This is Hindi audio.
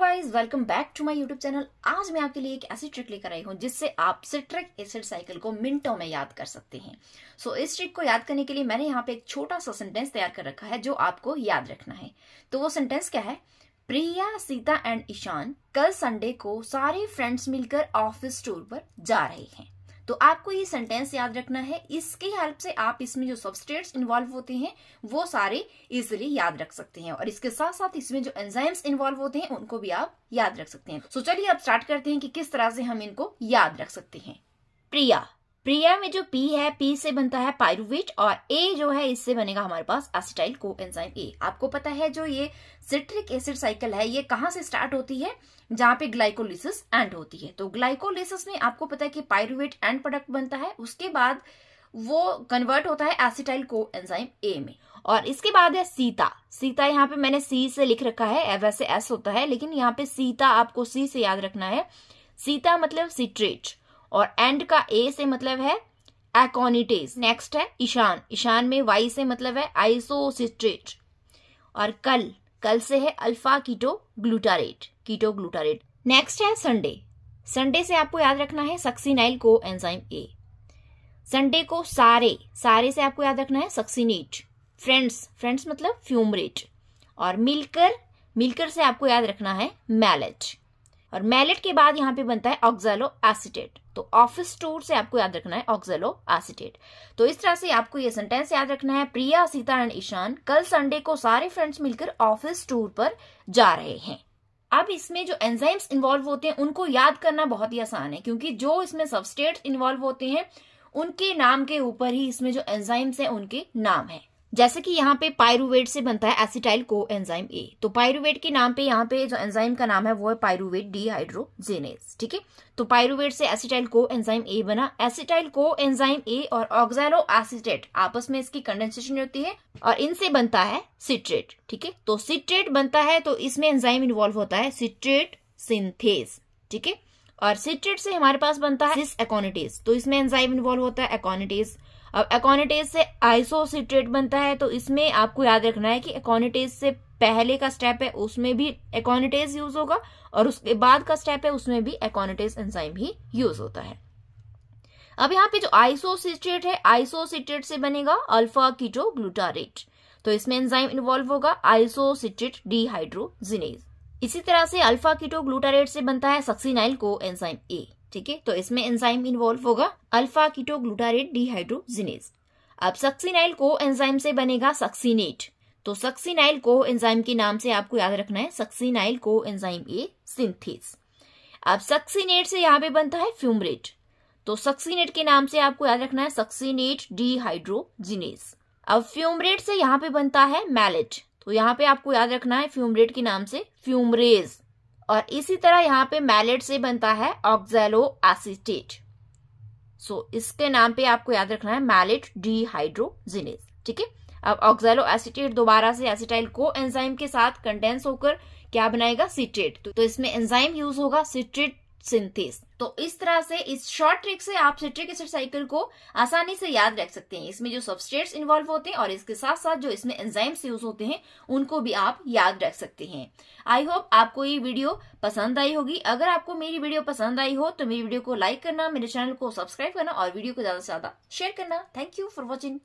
guys welcome back to my YouTube channel आज मैं आपके लिए एक ऐसी ट्रिक लेकर आई हूं जिससे आप सिट्रिक एसिड साइकिल को मिनटों में याद कर सकते हैं सो so, इस ट्रिक को याद करने के लिए मैंने यहां पे एक छोटा सा सेंटेंस तैयार कर रखा है जो आपको याद रखना है तो वो सेंटेंस क्या है प्रिया सीता एंड ईशान कल संडे को सारे फ्रेंड्स मिलकर ऑफिस टूर पर जा रहे हैं तो आपको ये सेंटेंस याद रखना है इसके हेल्प से आप इसमें जो सबस्टेट इन्वॉल्व होते हैं वो सारे इजिली याद रख सकते हैं और इसके साथ साथ इसमें जो एंजाइम्स इन्वॉल्व होते हैं उनको भी आप याद रख सकते हैं सो तो चलिए अब स्टार्ट करते हैं कि किस तरह से हम इनको याद रख सकते हैं प्रिया प्रिया में जो पी है पी से बनता है पायरुवेट और ए जो है इससे बनेगा हमारे पास एसिटाइल को एंजाइम ए आपको पता है जो ये सिट्रिक एसिड साइकिल है ये कहाँ से स्टार्ट होती है जहां पे ग्लाइकोलिसिस एंड होती है तो ग्लाइकोलिसिस में आपको पता है कि पायरुवेट एंड प्रोडक्ट बनता है उसके बाद वो कन्वर्ट होता है एसिटाइल को एंजाइम ए में और इसके बाद है सीता सीता यहाँ पे मैंने सी से लिख रखा है वैसे एस होता है लेकिन यहाँ पे सीता आपको सी से याद रखना है सीता मतलब सिट्रेट और एंड का ए से मतलब है एकोनिटेज नेक्स्ट है ईशान ईशान में वाई से मतलब है आइसोसिट्रेट और कल कल से है alpha keto glutarate keto glutarate next है संडे संडे से आपको याद रखना है सक्सीनाइल को एंजाइम ए संडे को सारे सारे से आपको याद रखना है सक्सीनेट फ्रेंड्स फ्रेंड्स मतलब फ्यूमरेट और मिलकर मिलकर से आपको याद रखना है मैलेट और मैलेट के बाद यहाँ पे बनता है ऑक्जेलो एसिटेट तो ऑफिस स्टोर से आपको याद रखना है ऑक्जेलो एसिटेट तो इस तरह से आपको ये सेंटेंस याद रखना है प्रिया सीता एंड ईशान कल संडे को सारे फ्रेंड्स मिलकर ऑफिस टूर पर जा रहे हैं अब इसमें जो एंजाइम्स इन्वॉल्व होते हैं उनको याद करना बहुत ही आसान है क्योंकि जो इसमें सबस्टेट इन्वॉल्व होते हैं उनके नाम के ऊपर ही इसमें जो एंजाइम्स हैं उनके नाम है जैसे कि यहाँ पे पायरुवेट से बनता है एसिटाइल को एंजाइम ए तो पायरुवेट के नाम पे यहाँ पे जो एंजाइम का नाम है वो है पायरुवेट डीहाइड्रोजेनेस ठीक है तो पायरुवेट से एसिटाइल को एंजाइम ए बना एसिटाइल को एंजाइम ए और ऑक्सैलो एसिटेट आपस में इसकी कंडेंसेशन होती है और इनसे बनता है सिट्रेट ठीक है तो सिट्रेट बनता है तो इसमें एंजाइम इन्वॉल्व होता है सिट्रेट सिंथेस ठीक है और सिट्रेट से हमारे पास बनता है सिस एकोनिटेज तो इसमें एंजाइम इन्वॉल्व होता है एकोनिटेज अब एकोनिटेज से आइसोसिट्रेट बनता है तो इसमें आपको याद रखना है कि एकोनिटेज से पहले का स्टेप है उसमें भी एकोनिटेज यूज होगा और उसके बाद का स्टेप है उसमें भी एकोनिटेज एंजाइम ही यूज होता है अब यहाँ पे जो आइसोसिट्रेट है आइसोसिट्रेट से बनेगा अल्फा कीटो ग्लूटारेट तो इसमें एंजाइम इन्वॉल्व होगा आइसोसिट्रेट डिहाइड्रोजिनेज इसी तरह से अल्फा कीटो ग्लूटारेट से बनता है सक्सीनाइल को एंजाइम ए ठीक है तो इसमें एंजाइम इन्वॉल्व होगा अल्फा कीटो ग्लूटारेट डिहाइड्रोजिनेज अब सक्सीनाइल को एंजाइम से बनेगा सक्सीनेट तो सक्सीनाइल को एंजाइम के नाम से आपको याद रखना है सक्सीनाइल को एंजाइम ए सिंथेस अब सक्सीनेट से यहाँ पे बनता है फ्यूमरेट तो सक्सीनेट के नाम से आपको याद रखना है सक्सीनेट डिहाइड्रोजिनेस अब फ्यूमरेट से यहाँ पे बनता है मैलेट तो यहाँ पे आपको याद रखना है फ्यूमरेट के नाम से फ्यूमरेज और इसी तरह यहाँ पे मैलेट से बनता है ऑक्जेलो एसिटेट सो इसके नाम पे आपको याद रखना है मैलेट डीहाइड्रोजिनेज ठीक है अब ऑक्जेलो एसिटेट दोबारा से एसिटाइल को एंजाइम के साथ कंडेंस होकर क्या बनाएगा सिट्रेट तो, तो इसमें एंजाइम यूज होगा सिट्रेट सिंथेस तो इस तरह से इस शॉर्ट ट्रिक से आप सिट्रिक एसिड साइकिल को आसानी से याद रख सकते हैं इसमें जो सबस्ट्रेट्स इन्वॉल्व होते हैं और इसके साथ साथ जो इसमें एंजाइम्स यूज होते हैं उनको भी आप याद रख सकते हैं आई होप आपको ये वीडियो पसंद आई होगी अगर आपको मेरी वीडियो पसंद आई हो तो मेरी वीडियो को लाइक करना मेरे चैनल को सब्सक्राइब करना और वीडियो को ज्यादा से ज्यादा शेयर करना थैंक यू फॉर वॉचिंग